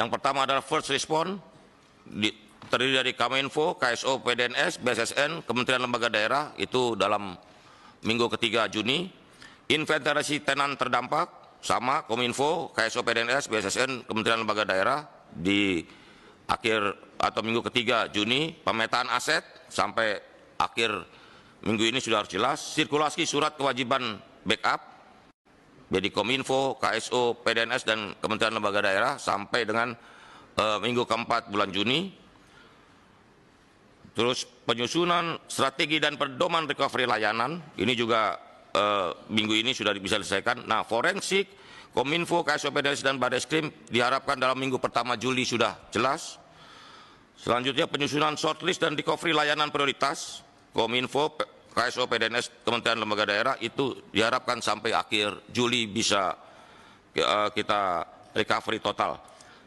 Yang pertama adalah first response di, terdiri dari Kominfo, KSO, PDNS, BSSN, Kementerian Lembaga Daerah itu dalam minggu ketiga Juni. Inventarisasi tenan terdampak sama Kominfo, KSO, PDNS, BSSN, Kementerian Lembaga Daerah di akhir atau minggu ketiga Juni. Pemetaan aset sampai akhir minggu ini sudah harus jelas. Sirkulasi surat kewajiban backup jadi Kominfo, KSO, PDNS dan Kementerian Lembaga Daerah sampai dengan e, minggu keempat bulan Juni. Terus penyusunan strategi dan pedoman recovery layanan ini juga e, minggu ini sudah bisa diselesaikan. Nah forensik, Kominfo, KSO, PDNS dan Bareskrim diharapkan dalam minggu pertama Juli sudah jelas. Selanjutnya penyusunan shortlist dan recovery layanan prioritas Kominfo, KSO PDNS Kementerian Lembaga Daerah itu diharapkan sampai akhir Juli bisa eh, kita recovery total.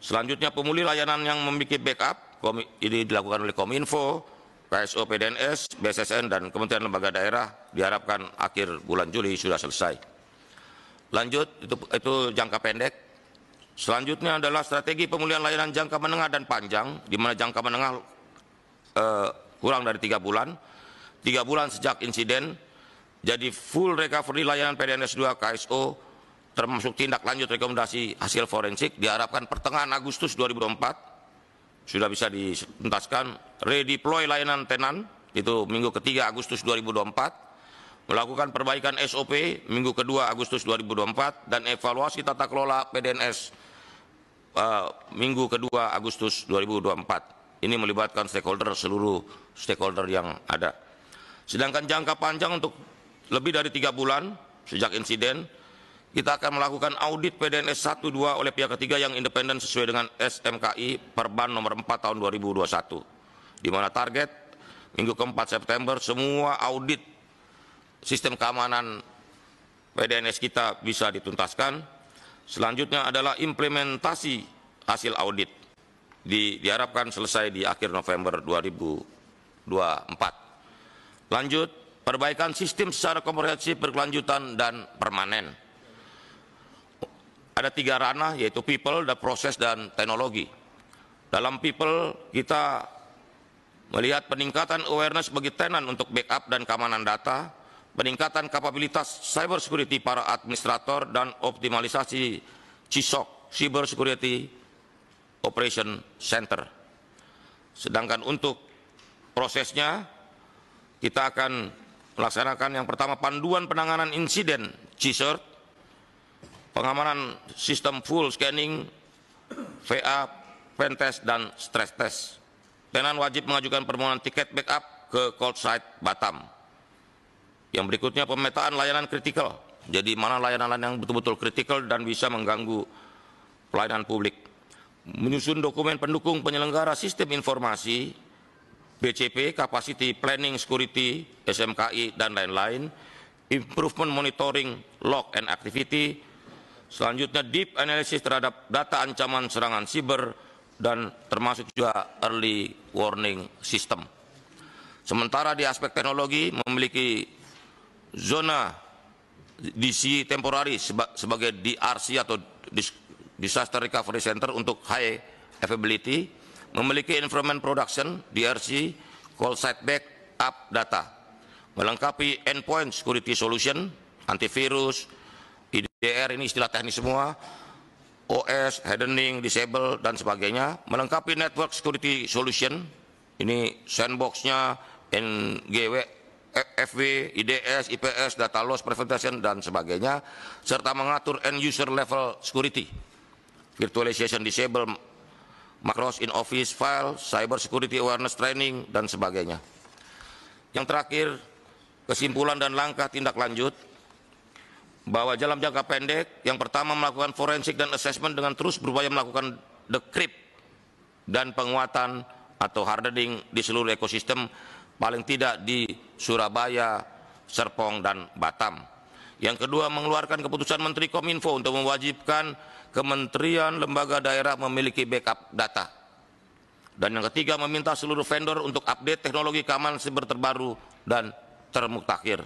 Selanjutnya pemulih layanan yang memiliki backup ini dilakukan oleh Kominfo, KSO PDNS, BSSN dan Kementerian Lembaga Daerah diharapkan akhir bulan Juli sudah selesai. Lanjut itu, itu jangka pendek. Selanjutnya adalah strategi pemulihan layanan jangka menengah dan panjang, di mana jangka menengah eh, kurang dari tiga bulan, tiga bulan sejak insiden, jadi full recovery layanan PDNS 2 KSO termasuk tindak lanjut rekomendasi hasil forensik diharapkan pertengahan Agustus 2024 sudah bisa dituntaskan redeploy layanan tenan itu minggu ketiga Agustus 2024 melakukan perbaikan SOP minggu kedua Agustus 2024 dan evaluasi tata kelola PDNS uh, eh, minggu kedua Agustus 2024 ini melibatkan stakeholder seluruh stakeholder yang ada. Sedangkan jangka panjang untuk lebih dari tiga bulan sejak insiden, kita akan melakukan audit PDNS 12 oleh pihak ketiga yang independen sesuai dengan SMKI Perban nomor 4 tahun 2021. Di mana target minggu keempat September semua audit sistem keamanan PDNS kita bisa dituntaskan. Selanjutnya adalah implementasi hasil audit. Di, diharapkan selesai di akhir November 2024. Lanjut, perbaikan sistem secara komprehensif berkelanjutan dan permanen. Ada tiga ranah yaitu people, the proses, dan teknologi. Dalam people kita melihat peningkatan awareness bagi tenan untuk backup dan keamanan data, peningkatan kapabilitas cyber security para administrator dan optimalisasi CISOC, Cyber Security Operation Center. Sedangkan untuk prosesnya, kita akan melaksanakan yang pertama panduan penanganan insiden CSERT, pengamanan sistem full scanning, VA, test dan stress test. Tenan wajib mengajukan permohonan tiket backup ke cold site Batam. Yang berikutnya pemetaan layanan kritikal. Jadi mana layanan yang betul-betul kritikal dan bisa mengganggu pelayanan publik. Menyusun dokumen pendukung penyelenggara sistem informasi BCP, Capacity Planning Security, SMKI, dan lain-lain, Improvement Monitoring, Log and Activity, selanjutnya Deep Analysis terhadap data ancaman serangan siber, dan termasuk juga Early Warning System. Sementara di aspek teknologi memiliki zona DC temporary sebagai DRC atau Disaster Recovery Center untuk high availability, memiliki environment production DRC call site back up data, melengkapi endpoint security solution, antivirus, IDR ini istilah teknis semua, OS, hardening, disable dan sebagainya, melengkapi network security solution, ini sandboxnya, NGW, FW, IDS, IPS, data loss prevention dan sebagainya, serta mengatur end user level security, virtualization disable Macros in Office File, Cyber Security Awareness Training, dan sebagainya. Yang terakhir, kesimpulan dan langkah tindak lanjut, bahwa dalam jangka pendek, yang pertama melakukan forensik dan assessment dengan terus berupaya melakukan decrypt dan penguatan atau hardening di seluruh ekosistem, paling tidak di Surabaya, Serpong, dan Batam. Yang kedua, mengeluarkan keputusan Menteri Kominfo untuk mewajibkan kementerian lembaga daerah memiliki backup data. Dan yang ketiga meminta seluruh vendor untuk update teknologi keamanan siber terbaru dan termutakhir.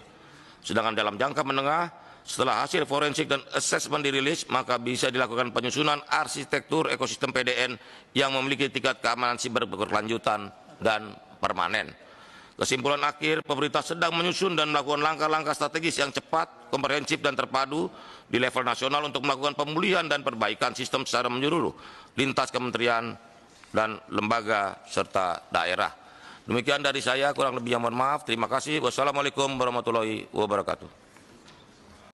Sedangkan dalam jangka menengah, setelah hasil forensik dan assessment dirilis, maka bisa dilakukan penyusunan arsitektur ekosistem PDN yang memiliki tingkat keamanan siber berkelanjutan dan permanen. Kesimpulan akhir, pemerintah sedang menyusun dan melakukan langkah-langkah strategis yang cepat, komprehensif dan terpadu di level nasional untuk melakukan pemulihan dan perbaikan sistem secara menyeluruh lintas kementerian dan lembaga serta daerah. Demikian dari saya, kurang lebih yang mohon maaf. Terima kasih. Wassalamualaikum warahmatullahi wabarakatuh.